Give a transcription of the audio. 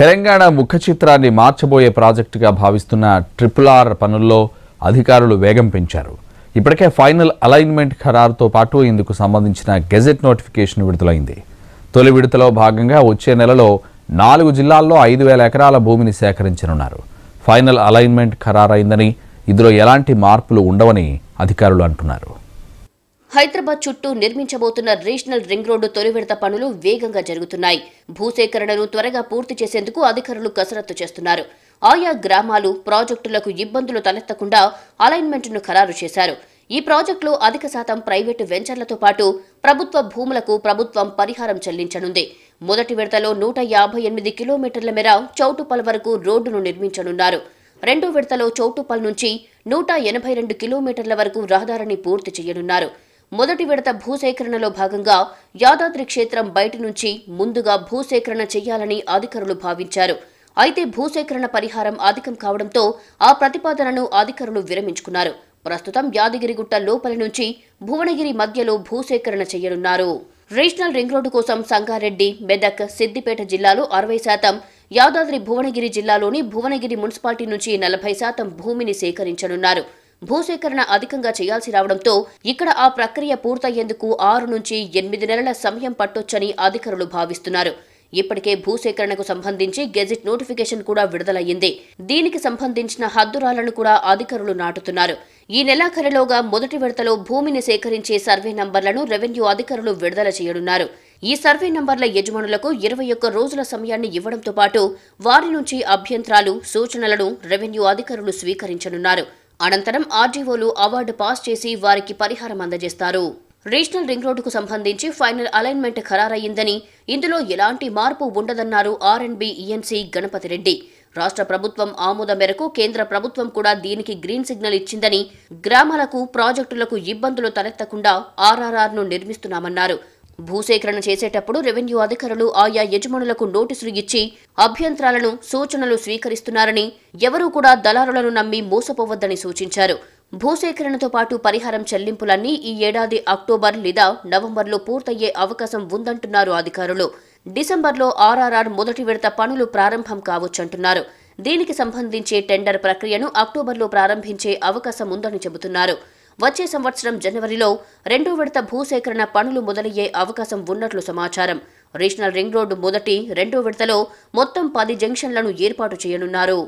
తెలంగాణ ముఖ చిత్రాన్ని మార్చబోయే ప్రాజెక్టుగా భావిస్తున్న ట్రిపుల్ ఆర్ పనుల్లో అధికారులు వేగం పెంచారు ఇప్పటికే ఫైనల్ అలైన్మెంట్ ఖరారుతో పాటు ఇందుకు సంబంధించిన గెజెట్ నోటిఫికేషన్ విడుదలైంది తొలి విడతలో భాగంగా వచ్చే నెలలో నాలుగు జిల్లాల్లో ఐదు వేల ఎకరాల భూమిని సేకరించనున్నారు ఫైనల్ అలైన్మెంట్ ఖరారైందని ఇందులో ఎలాంటి మార్పులు ఉండవని అధికారులు అంటున్నారు హైదరాబాద్ చుట్టూ నిర్మించబోతున్న రీజనల్ రింగ్ రోడ్డు తొలి విడత పనులు వేగంగా జరుగుతున్నాయి భూసేకరణను త్వరగా పూర్తి చేసేందుకు అధికారులు కసరత్తు చేస్తున్నారు ఆయా గ్రామాలు ప్రాజెక్టులకు ఇబ్బందులు తలెత్తకుండా అలైన్మెంట్ను ఖరారు చేశారు ఈ ప్రాజెక్టులో అధిక శాతం ప్రైవేటు వెంచర్లతో పాటు ప్రభుత్వ భూములకు ప్రభుత్వం పరిహారం చెల్లించనుంది మొదటి విడతలో నూట యాభై ఎనిమిది కిలోమీటర్ల మేర చౌటుపల్ వరకు రోడ్డును నిర్మించనున్నారు రెండో విడతలో చౌటుపల్ నుంచి నూట ఎనభై రెండు కిలోమీటర్ల వరకు రహదారిని పూర్తి చేయనున్నారు మొదటి విడత భూసేకరణలో భాగంగా యాదాద్రి క్షేత్రం బయటి నుంచి ముందుగా భూసేకరణ చేయాలని అధికారులు భావించారు అయితే భూసేకరణ పరిహారం అధికం కావడంతో ఆ ప్రతిపాదనను అధికారులు విరమించుకున్నారు ప్రస్తుతం యాదగిరిగుట్ట లోపలి నుంచి భువనగిరి మధ్యలో భూసేకరణ చేయనున్నారు రీజనల్ రింగ్ రోడ్డు కోసం సంగారెడ్డి మెదక్ సిద్దిపేట జిల్లాలో అరవై శాతం యాదాద్రి భువనగిరి జిల్లాలోని భువనగిరి మున్సిపాలిటీ నుంచి నలభై శాతం భూమిని సేకరించనున్నారు భూసేకరణ అధికంగా చేయాల్సి రావడంతో ఇక్కడ ఆ ప్రక్రియ పూర్తయ్యేందుకు ఆరు నుంచి ఎనిమిది నెలల సమయం పట్టొచ్చని అధికారులు భావిస్తున్నారు ఇప్పటికే భూసేకరణకు సంబంధించి గెజిట్ నోటిఫికేషన్ కూడా విడుదలయ్యింది దీనికి సంబంధించిన హద్దురాలను కూడా అధికారులు నాటుతున్నారు ఈ నెలాఖరిలోగా మొదటి విడతలో భూమిని సేకరించే సర్వే నంబర్లను రెవెన్యూ అధికారులు విడుదల చేయనున్నారు ఈ సర్వే నంబర్ల యజమానులకు ఇరవై ఒక్క రోజుల సమయాన్ని ఇవ్వడంతో పాటు వారి నుంచి అభ్యంతరాలు సూచనలను రెవెన్యూ అధికారులు స్వీకరించనున్నారు అనంతరం ఆర్డీఓలు అవార్డు పాస్ చేసి వారికి పరిహారం అందజేస్తారు రీజనల్ రింగ్ రోడ్డుకు సంబంధించి ఫైనల్ అలైన్మెంట్ ఖరారయ్యిందని ఇందులో ఎలాంటి మార్పు ఉండదన్నారు ఆర్ఎండ్బి ఈఎన్సీ గణపతి రెడ్డి రాష్ట్ర ప్రభుత్వం ఆమోదం మేరకు కేంద్ర ప్రభుత్వం కూడా దీనికి గ్రీన్ సిగ్నల్ ఇచ్చిందని గ్రామాలకు ప్రాజెక్టులకు ఇబ్బందులు తలెత్తకుండా ఆర్ఆర్ఆర్ను నిర్మిస్తున్నామన్నారు భూసేకరణ చేసేటప్పుడు రెవెన్యూ అధికారులు ఆయా యజమానులకు నోటీసులు ఇచ్చి అభ్యంతరాలను సూచనలు స్వీకరిస్తున్నారని ఎవరూ కూడా దళారులను నమ్మి మోసపోవద్దని సూచించారు భూసేకరణతో పాటు పరిహారం చెల్లింపులన్నీ ఈ ఏడాది అక్టోబర్ లేదా నవంబర్లో పూర్తయ్యే అవకాశం ఉందంటున్నారు అధికారులు డిసెంబర్లో ఆర్ఆర్ఆర్ మొదటి విడత పనులు ప్రారంభం కావచ్చంటున్నారు దీనికి సంబంధించే టెండర్ ప్రక్రియను అక్టోబర్లో ప్రారంభించే అవకాశం ఉందని చెబుతున్నారు వచ్చే సంవత్సరం జనవరిలో రెండో విడత భూసేకరణ పనులు మొదలయ్యే అవకాశం ఉన్నట్లు సమాచారం రీజనల్ రింగ్ రోడ్డు మొదటి రెండో విడతలో మొత్తం పది జంక్షన్లను ఏర్పాటు చేయనున్నారు